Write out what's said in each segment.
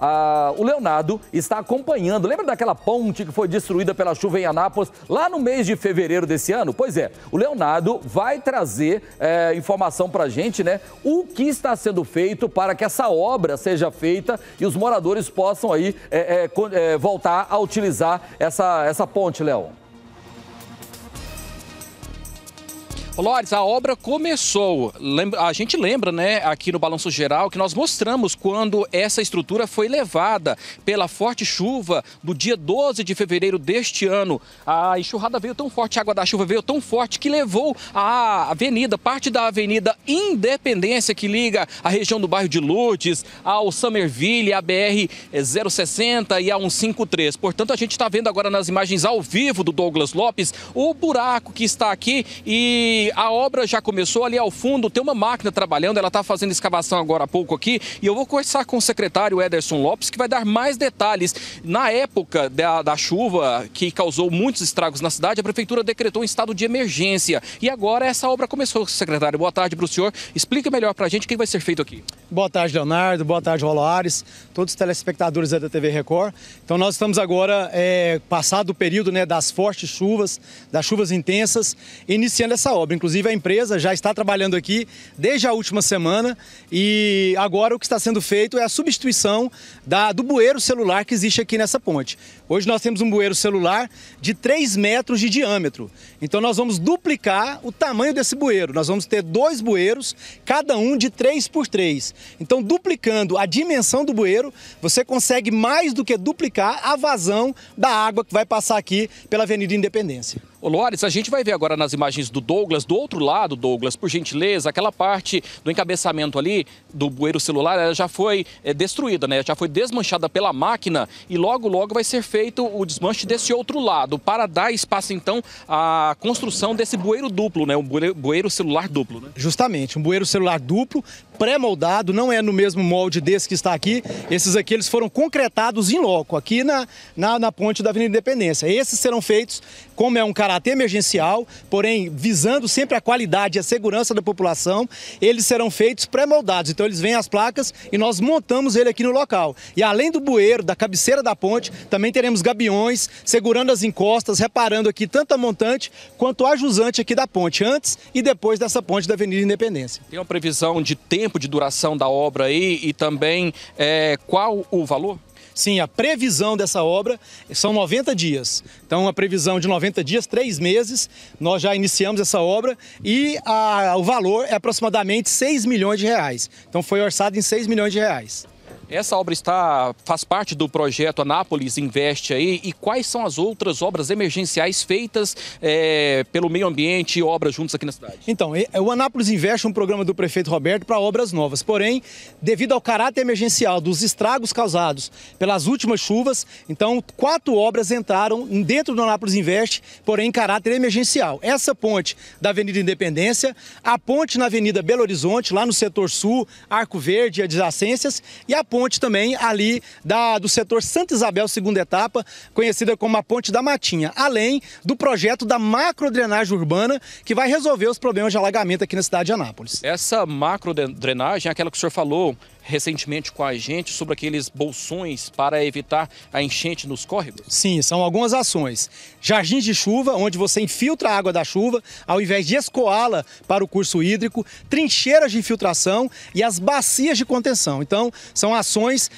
ah, o Leonardo está acompanhando. Lembra daquela ponte que foi destruída pela chuva em Anápolis lá no mês de fevereiro desse ano? Pois é, o Leonardo vai trazer é, informação para a gente, né? O que está sendo feito para que essa obra seja feita e os moradores possam aí é, é, é voltar a utilizar essa, essa ponte, Léo. Lores, a obra começou. A gente lembra, né, aqui no Balanço Geral, que nós mostramos quando essa estrutura foi levada pela forte chuva do dia 12 de fevereiro deste ano. A enxurrada veio tão forte, a água da chuva veio tão forte que levou a avenida, parte da Avenida Independência, que liga a região do bairro de Lourdes ao Summerville, a BR 060 e a 153. Portanto, a gente está vendo agora nas imagens ao vivo do Douglas Lopes o buraco que está aqui e a obra já começou ali ao fundo, tem uma máquina trabalhando, ela está fazendo escavação agora há pouco aqui, e eu vou conversar com o secretário Ederson Lopes, que vai dar mais detalhes. Na época da, da chuva, que causou muitos estragos na cidade, a prefeitura decretou um estado de emergência. E agora essa obra começou, secretário. Boa tarde para o senhor. Explica melhor para a gente o que vai ser feito aqui. Boa tarde, Leonardo. Boa tarde, Rolo todos os telespectadores da TV Record. Então nós estamos agora, é, passado o período né, das fortes chuvas, das chuvas intensas, iniciando essa obra. Inclusive, a empresa já está trabalhando aqui desde a última semana e agora o que está sendo feito é a substituição da, do bueiro celular que existe aqui nessa ponte. Hoje nós temos um bueiro celular de 3 metros de diâmetro. Então, nós vamos duplicar o tamanho desse bueiro. Nós vamos ter dois bueiros, cada um de 3 por 3. Então, duplicando a dimensão do bueiro, você consegue mais do que duplicar a vazão da água que vai passar aqui pela Avenida Independência. Ô Loares, a gente vai ver agora nas imagens do Douglas, do outro lado, Douglas, por gentileza, aquela parte do encabeçamento ali do bueiro celular, ela já foi é, destruída, né? Já foi desmanchada pela máquina e logo, logo vai ser feito o desmanche desse outro lado, para dar espaço, então, à construção desse bueiro duplo, né? Um bueiro, bueiro celular duplo, né? Justamente, um bueiro celular duplo pré-moldado, não é no mesmo molde desse que está aqui. Esses aqui eles foram concretados em loco, aqui na, na, na ponte da Avenida Independência. Esses serão feitos, como é um caráter emergencial, porém visando sempre a qualidade e a segurança da população, eles serão feitos pré-moldados. Então eles vêm as placas e nós montamos ele aqui no local. E além do bueiro, da cabeceira da ponte, também teremos gabiões segurando as encostas, reparando aqui tanto a montante quanto a jusante aqui da ponte, antes e depois dessa ponte da Avenida Independência. Tem uma previsão de tempo tempo de duração da obra aí e também é, qual o valor? Sim, a previsão dessa obra são 90 dias. Então, a previsão de 90 dias, três meses, nós já iniciamos essa obra e a, o valor é aproximadamente 6 milhões de reais. Então, foi orçado em 6 milhões de reais. Essa obra está faz parte do projeto Anápolis Investe aí e quais são as outras obras emergenciais feitas é, pelo meio ambiente e obras juntos aqui na cidade? Então, o Anápolis Investe é um programa do prefeito Roberto para obras novas. Porém, devido ao caráter emergencial dos estragos causados pelas últimas chuvas, então quatro obras entraram dentro do Anápolis Investe, porém em caráter emergencial. Essa ponte da Avenida Independência, a ponte na Avenida Belo Horizonte, lá no setor sul, Arco Verde e adjacências, e a ponte ponte também ali da, do setor Santa Isabel, segunda etapa, conhecida como a Ponte da Matinha, além do projeto da macro drenagem urbana, que vai resolver os problemas de alagamento aqui na cidade de Anápolis. Essa macro drenagem é aquela que o senhor falou recentemente com a gente sobre aqueles bolsões para evitar a enchente nos córregos? Sim, são algumas ações. Jardins de chuva, onde você infiltra a água da chuva, ao invés de escoá-la para o curso hídrico, trincheiras de infiltração e as bacias de contenção. Então, são ações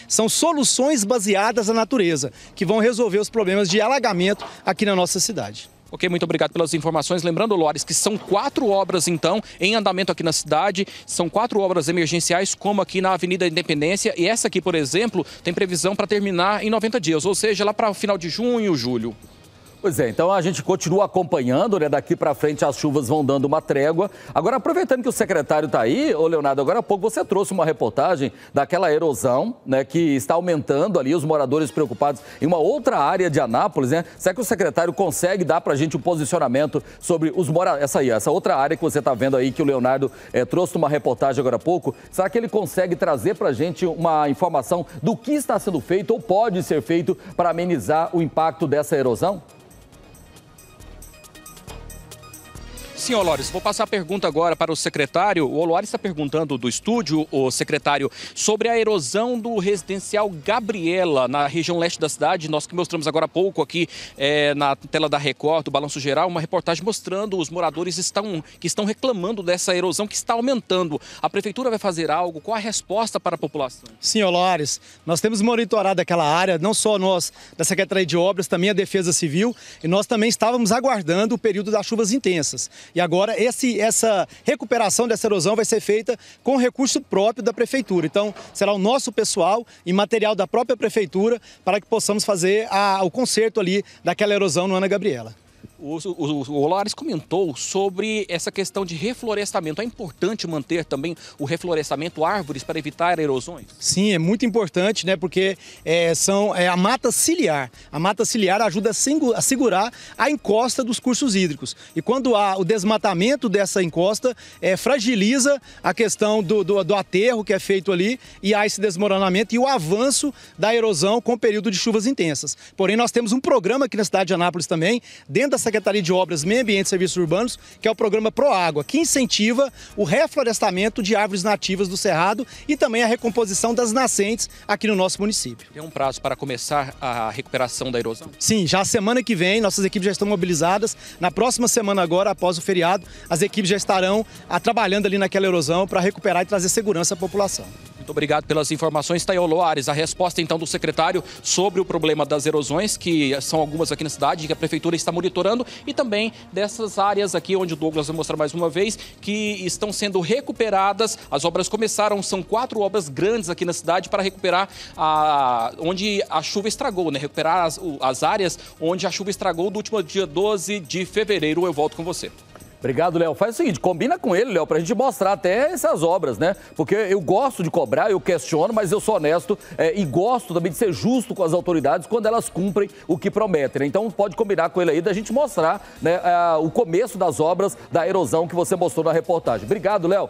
são soluções baseadas na natureza, que vão resolver os problemas de alagamento aqui na nossa cidade. Ok, muito obrigado pelas informações. Lembrando, Lores, que são quatro obras, então, em andamento aqui na cidade. São quatro obras emergenciais, como aqui na Avenida Independência. E essa aqui, por exemplo, tem previsão para terminar em 90 dias, ou seja, lá para o final de junho, julho. Pois é, então a gente continua acompanhando, né? Daqui para frente as chuvas vão dando uma trégua. Agora, aproveitando que o secretário está aí, ô Leonardo, agora há pouco você trouxe uma reportagem daquela erosão, né? Que está aumentando ali, os moradores preocupados em uma outra área de Anápolis, né? Será que o secretário consegue dar para a gente um posicionamento sobre os moradores, essa aí, essa outra área que você está vendo aí, que o Leonardo é, trouxe uma reportagem agora há pouco, será que ele consegue trazer para a gente uma informação do que está sendo feito ou pode ser feito para amenizar o impacto dessa erosão? sim, Olores, vou passar a pergunta agora para o secretário. O Olores está perguntando do estúdio, o secretário, sobre a erosão do residencial Gabriela, na região leste da cidade. Nós que mostramos agora há pouco aqui é, na tela da Record, do Balanço Geral, uma reportagem mostrando os moradores estão, que estão reclamando dessa erosão que está aumentando. A prefeitura vai fazer algo? Qual a resposta para a população? Sim, Olores, nós temos monitorado aquela área, não só nós da Secretaria de Obras, também a Defesa Civil, e nós também estávamos aguardando o período das chuvas intensas. E e agora esse, essa recuperação dessa erosão vai ser feita com recurso próprio da prefeitura. Então, será o nosso pessoal e material da própria prefeitura para que possamos fazer a, o conserto ali daquela erosão no Ana Gabriela. O, o, o Olares comentou sobre essa questão de reflorestamento. É importante manter também o reflorestamento, árvores, para evitar erosões? Sim, é muito importante, né? Porque é, são, é a mata ciliar. A mata ciliar ajuda a segurar a encosta dos cursos hídricos. E quando há o desmatamento dessa encosta, é, fragiliza a questão do, do, do aterro que é feito ali e há esse desmoronamento e o avanço da erosão com o período de chuvas intensas. Porém, nós temos um programa aqui na cidade de Anápolis também, dentro dessa Secretaria de Obras, Meio Ambiente e Serviços Urbanos, que é o programa Proágua, que incentiva o reflorestamento de árvores nativas do Cerrado e também a recomposição das nascentes aqui no nosso município. Tem um prazo para começar a recuperação da erosão? Sim, já semana que vem, nossas equipes já estão mobilizadas. Na próxima semana agora, após o feriado, as equipes já estarão ah, trabalhando ali naquela erosão para recuperar e trazer segurança à população. Muito obrigado pelas informações, Tayo tá Loares. A resposta então do secretário sobre o problema das erosões, que são algumas aqui na cidade, que a prefeitura está monitorando, e também dessas áreas aqui, onde o Douglas vai mostrar mais uma vez, que estão sendo recuperadas. As obras começaram, são quatro obras grandes aqui na cidade para recuperar a... onde a chuva estragou, né? Recuperar as, as áreas onde a chuva estragou do último dia 12 de fevereiro. Eu volto com você. Obrigado, Léo. Faz o seguinte, combina com ele, Léo, para a gente mostrar até essas obras, né? Porque eu gosto de cobrar, eu questiono, mas eu sou honesto é, e gosto também de ser justo com as autoridades quando elas cumprem o que prometem. Né? Então pode combinar com ele aí da gente mostrar né, a, o começo das obras da erosão que você mostrou na reportagem. Obrigado, Léo.